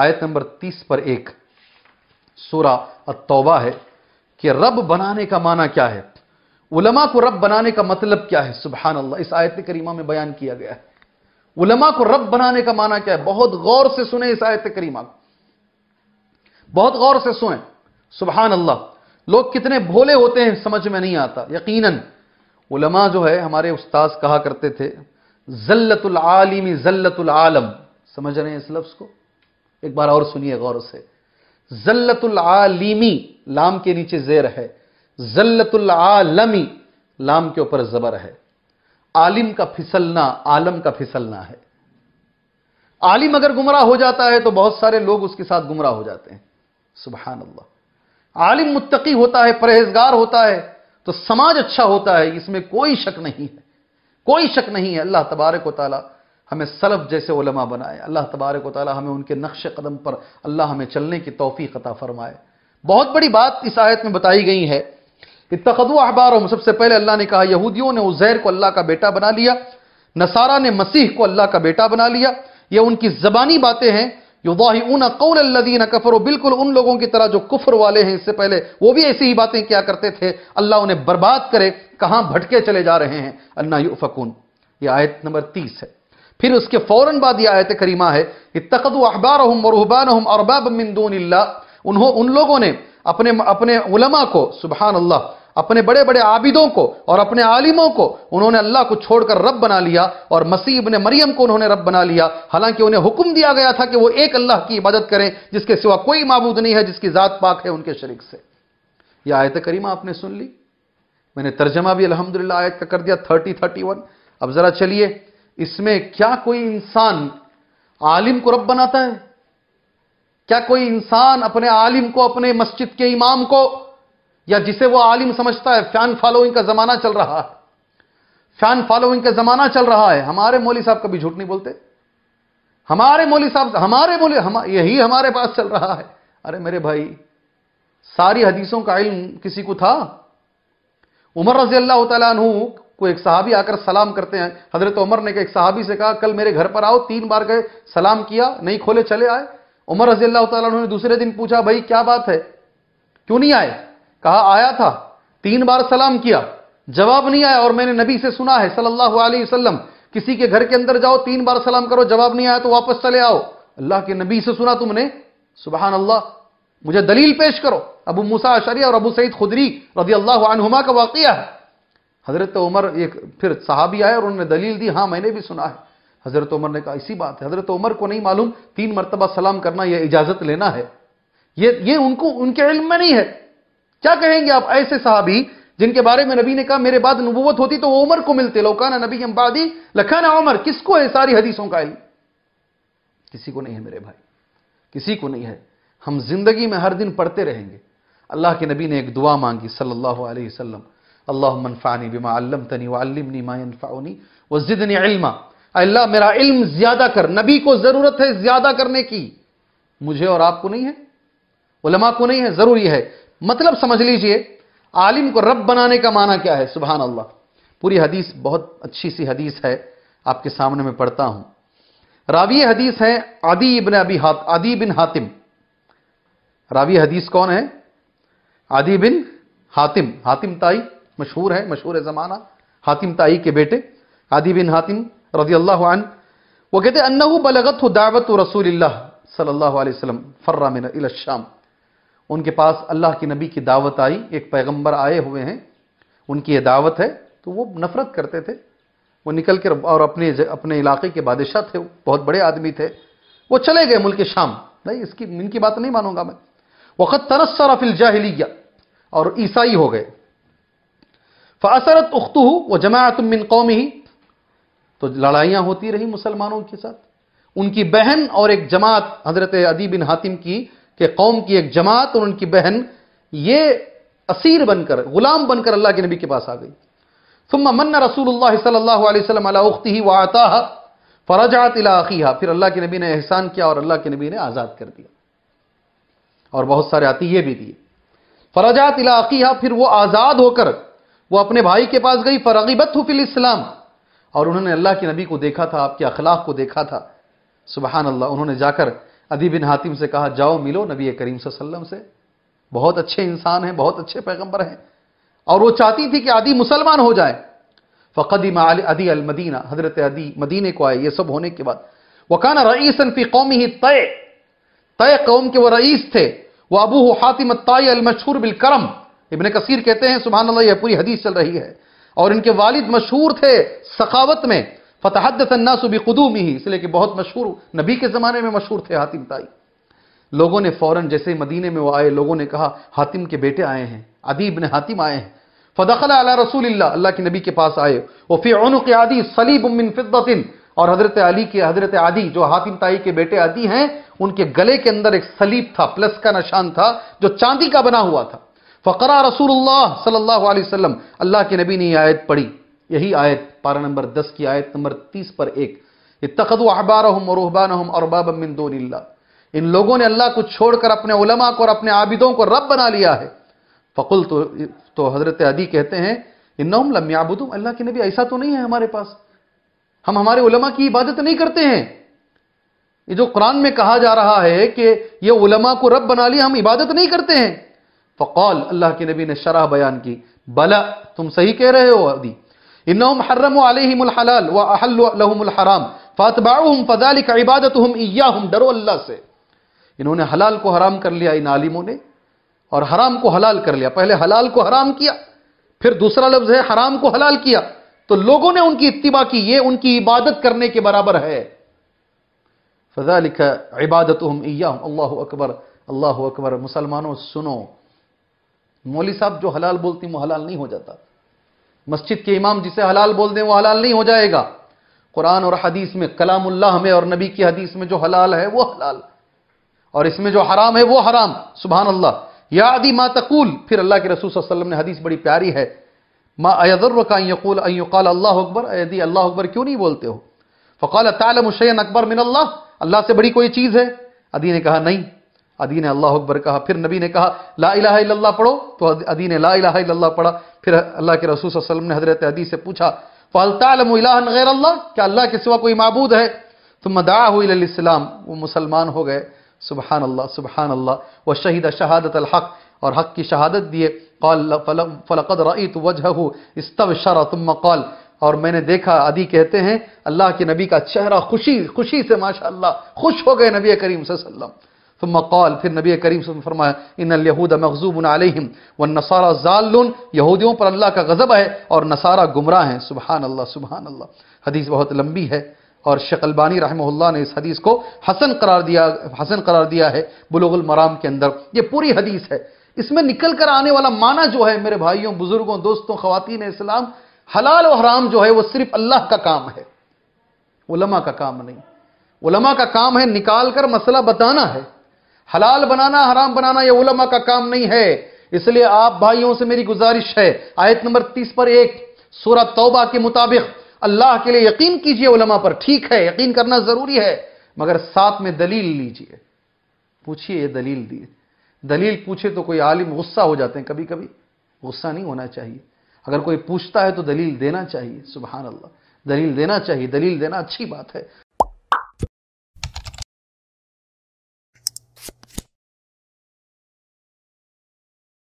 आयत नंबर 30 पर एक सूरा अतौबा है कि रब बनाने का माना क्या है उलमा को रब बनाने का मतलब क्या है सुबहान अल्लाह इस आयत करीमा में बयान किया गया है उलमा को रब बनाने का माना क्या है बहुत गौर से सुने इस आयत करीमा को बहुत गौर से सुने सुबहान अल्लाह लोग कितने भोले होते हैं समझ में नहीं आता यकीनन उलमा जो है हमारे उस्ताद कहा करते थे जल्लतुल आलिमी जल्लतुल आलम समझ रहे हैं इस लफ्ज को एक बार और सुनिए गौर से जल्लतुल आलिमी लाम के नीचे जेर है जल्लतुल आलमी लाम के ऊपर जबर है आलिम का फिसलना आलम का फिसलना है आलिम अगर गुमराह हो जाता है तो बहुत सारे लोग उसके साथ गुमराह हो जाते हैं सुबहान अल्लाह आलिम मुत्तकी होता है परहेजगार होता है तो समाज अच्छा होता है इसमें कोई शक नहीं है कोई शक नहीं है अल्लाह तबारक व हमें सलफ जैसे उलमा बनाए अल्लाह तबारक वाली हमें उनके नक्श कदम पर अल्लाह हमें चलने की तोफ़ी कता फरमाए बहुत बड़ी बात इस आयत में बताई गई है कि तखदु अहबार सबसे पहले अल्लाह ने कहा यहूदियों ने उजैर को अल्लाह का बेटा बना लिया नसारा ने मसीह को अल्लाह का बेटा बना लिया ये उनकी ज़बानी बातें हैं जो ऊना कौल अल्लादीना कफर बिल्कुल उन लोगों की तरह जो कुफर वाले हैं इससे पहले वो भी ऐसी ही बातें क्या करते थे अल्लाह उन्हें बर्बाद करे कहां भटके चले जा रहे हैं अन्ना फकून ये आयत नंबर तीस है फिर उसके फौरन बाद यह आयत करीमा है इतकद अहबार मरहबान अरबाब मिंदून उन्हों उन लोगों ने अपने अपने उलमा को सुबहान अल्लाह अपने बड़े बड़े आबिदों को और अपने आलिमों को उन्होंने अल्लाह को छोड़कर रब बना लिया और मसीब ने मरियम को उन्होंने रब बना लिया हालांकि उन्हें हुक्म दिया गया था कि वो एक अल्लाह की इबादत करें जिसके सिवा कोई मबूद नहीं है जिसकी ज़ात पाक है उनके शरीक से यह आयत करीमा आपने सुन ली मैंने तर्जमा भी अलहमदिल्ला आयत का कर दिया थर्टी थर्टी वन अब ज़रा चलिए इसमें क्या कोई इंसान आलिम को रब बनाता है क्या कोई इंसान अपने आलिम को अपने मस्जिद के इमाम को या जिसे वो आलिम समझता है फैन फॉलोइंग का जमाना चल रहा है फैन फॉलोइंग का जमाना चल रहा है हमारे मौली साहब कभी झूठ नहीं बोलते हमारे मौली साहब हमारे मौली हम यही हमारे पास चल रहा है अरे मेरे भाई सारी हदीसों का इल्म किसी को था उमर रजी अल्लाह तु को एक सहाबी आकर सलाम करते हैं हजरत उमर ने एक सहाबी से कहा कल मेरे घर पर आओ तीन बार गए सलाम किया नहीं खोले चले आए उमर रजी अल्लाह तुमने दूसरे दिन पूछा भाई क्या बात है क्यों नहीं आए कहा आया था तीन बार सलाम किया जवाब नहीं आया और मैंने नबी से सुना है सल्लल्लाहु अलैहि वसल्लम किसी के घर के अंदर जाओ तीन बार सलाम करो जवाब नहीं आया तो वापस चले आओ अल्लाह के नबी से सुना तुमने सुबहान अल्लाह मुझे दलील पेश करो अबू मूसा अशरी और अबू सईद खुदरी रजी अल्लाह का वाक़ है हज़रत उमर एक फिर साहबी आए और उन्होंने दलील दी हाँ मैंने भी सुना है हज़रत उमर ने कहा इसी बात है हज़रत उमर को नहीं मालूम तीन मरतबा सलाम करना यह इजाज़त लेना है ये ये उनको उनके इल्म में नहीं है क्या कहेंगे आप ऐसे साहबी जिनके बारे में नबी ने कहा मेरे बाद नबूवत होती तो वो उमर को मिलते लोकाना नबी अम्बादी लखाना उमर किसको है सारी हदीसों का इल्म किसी को नहीं है मेरे भाई किसी को नहीं है हम जिंदगी में हर दिन पढ़ते रहेंगे अल्लाह के नबी ने एक दुआ मांगी सल्लल्लाहु अलैहि वसल्लम अल्लाह मनफ़ानी बिमा अल्लम तनी वल्लमनी माफ़ाउनी जिद ने इल्मा अल्लाह मेरा इल्म ज़्यादा कर नबी को ज़रूरत है ज़्यादा करने की मुझे और आपको नहीं है उलमा को नहीं है ज़रूरी है मतलब समझ लीजिए आलिम को रब बनाने का माना क्या है सुबहान अल्लाह पूरी हदीस बहुत अच्छी सी हदीस है आपके सामने मैं पढ़ता हूं रावी हदीस है आदि इबन अबी हात आदि बिन हातिम रावी हदीस कौन है आदि बिन हातिम हातिम ताई मशहूर है मशहूर है ज़माना हातिम ताई के बेटे आदि बिन हातिम रजी अल्लाह वो कहते अन्ना बलगत दावत रसूल सल्लल्लाहु अलैहि वसल्लम फर्रा मिन शाम उनके पास अल्लाह के नबी की दावत आई एक पैगंबर आए हुए हैं उनकी यह दावत है तो वो नफरत करते थे वो निकल कर और अपने अपने इलाके के बादशाह थे बहुत बड़े आदमी थे वो चले गए मुल्क शाम नहीं इसकी इनकी बात नहीं मानूंगा मैं वक़्त तरस फिल जाहिलिया और ईसाई हो गए फसरत उख्तू वह जमात जमातमिन कौमी ही तो लड़ाइयाँ होती रही मुसलमानों के साथ उनकी बहन और एक जमात हजरत अदी बिन हातिम की के कौम की एक जमात और उनकी बहन ये असीर बनकर गुलाम बनकर अल्लाह के नबी के पास आ गई सुम्मा मन रसूल सल्लाम उख्ती वाता फराजात इलाखीहा फिर अल्लाह के नबी ने एहसान किया और अल्लाह के नबी ने आज़ाद कर दिया और बहुत सारे आती ये भी दिए फराजात इलाखीहा फिर वो आज़ाद होकर वो अपने भाई के पास गई फरगीबत फिल इस्लाम और उन्होंने अल्लाह के नबी को देखा था आपके अखलाक को देखा था सुबहान अल्लाह उन्होंने जाकर अदी बिन हातिम से कहा जाओ मिलो नबी करीम सल्लम से बहुत अच्छे इंसान हैं बहुत अच्छे पैगंबर हैं और वो चाहती थी कि आदि मुसलमान हो जाए फ़कदीम अदी अलमदीना हजरत अदी मदीने को आए ये सब होने के बाद वकान रईसन फी कौमी ही तय तय कौम के वह रईस थे वह अबू हातिम तय अलमशहूर बिलकरम इबन कसीर कहते हैं सुबह अल्लाह यह पूरी हदीस चल रही है और इनके वालिद मशहूर थे सखावत में फतहद सन्नासुबी खुदूम ही इसलिए कि बहुत मशहूर नबी के ज़माने में मशहूर थे हातिम ताई लोगों ने फ़ौरन जैसे मदीने में वो आए लोगों ने कहा हातिम के बेटे आए हैं अदीब ने हातिम आए हैं फदखला अला रसूल अल्लाह के नबी के पास आए वो फ़िन के आदि सलीब उमिन फिदिन और हज़रत अली के हज़रत आदि जो हातिम ताई के बेटे आदि हैं उनके गले के अंदर एक सलीब था प्लस का निशान था जो चांदी का बना हुआ था फ़करा रसूल सल्लल्लाहु अलैहि वसल्लम अल्लाह के नबी ने यह आयत पढ़ी यही आयत पारा नंबर दस की आयत नंबर तीस पर एक तखद अहबार और रुहबान अरबाबिन दो इन लोगों ने अल्लाह को छोड़कर अपने उलमा को और अपने आबिदों को रब बना लिया है फ़कुल तो, तो हज़रत अदी कहते हैं इन्नम लम्याबुदू अल्लाह के नबी ऐसा तो नहीं है हमारे पास हम हमारे उलमा की इबादत नहीं करते हैं ये जो कुरान में कहा जा रहा है कि ये उलमा को रब बना लिया हम इबादत नहीं करते हैं फ़कौल अल्लाह के नबी ने शराह बयान की बला तुम सही कह रहे हो अदी इन्नहुम हर्रम अलैहिमुल व अहल लहुमुल हराम फतबाउहुम फजालिक इबादतुहुम इय्याहुम डरो अल्लाह से इन्होंने हलाल को हराम कर लिया इन आलिमों ने और हराम को हलाल कर लिया पहले हलाल को हराम किया फिर दूसरा लफ्ज है हराम को हलाल किया तो लोगों ने उनकी इत्तिबा की ये उनकी इबादत करने के बराबर है फजालिक इबादतुहुम इय्याहुम अल्लाह अकबर अल्लाह अकबर मुसलमानों सुनो मौली साहब जो हलाल बोलती वो हलाल नहीं हो जाता मस्जिद के इमाम जिसे हलाल बोल दें वो हलाल नहीं हो जाएगा कुरान और हदीस में कलामुल्लाह में और नबी की हदीस में जो हलाल है वो हलाल और इसमें जो हराम है वो हराम सुबहान अल्लाह यादि मा तकूल फिर अल्लाह के रसूल वसल्लम ने हदीस बड़ी प्यारी है मा अयदर का यकूल अयुकाल अल्लाह अकबर यदि अल्लाह अकबर क्यों नहीं बोलते हो फ़काल तालम शैन अकबर मिन अल्लाह अल्लाह से बड़ी कोई चीज़ है अदी ने कहा नहीं अदी ने अल्लाह अकबर कहा फिर नबी ने कहा ला इला पढ़ो तो अदी ने ला इला पढ़ा फिर अल्लाह के रसूल वसलम ने हजरत अदी से पूछा फ़ालतालम गैर अल्लाह क्या अल्लाह के सिवा कोई मबूद है तो मदाहलाम वो मुसलमान हो गए सुबहान अल्लाह सुबहान अल्लाह व शहीद शहादत अलहक और हक की शहादत दिए कौल फ़लकद तो वजह इस्तव तुम मकौल और मैंने देखा आदि कहते हैं अल्लाह के नबी का चेहरा खुशी खुशी से माशा खुश हो गए नबी करीम सल्लल्लाहु अलैहि वसल्लम ثم قال फिर नबी करीम फरमाया इन यहूद मखजूब अलहम व नसारा जाल यहूदियों पर अल्लाह का गजब है और नसारा गुमराह हैं सुबहान अल्लाह सुबहान अल्लाह हदीस बहुत लंबी है और शकलबानी रहमल्ला ने इस हदीस को हसन करार दिया हसन करार दिया है बुलगुल मराम के अंदर ये पूरी हदीस है इसमें निकल कर आने वाला माना जो है मेरे भाइयों बुजुर्गों दोस्तों खातिन इस्लाम हलाल और हराम जो है वो सिर्फ अल्लाह का काम है उलमा का काम नहीं उलमा का काम है निकाल कर मसला बताना है हलाल बनाना हराम बनाना यह उलमा का काम नहीं है इसलिए आप भाइयों से मेरी गुजारिश है आयत नंबर तीस पर एक सूरत तौबा के मुताबिक अल्लाह के लिए यकीन कीजिए उलमा पर ठीक है यकीन करना जरूरी है मगर साथ में दलील लीजिए पूछिए दलील दिए दलील पूछे तो कोई आलिम गुस्सा हो जाते हैं कभी कभी गुस्सा नहीं होना चाहिए अगर कोई पूछता है तो दलील देना चाहिए सुबह अल्लाह दलील देना चाहिए दलील देना अच्छी बात है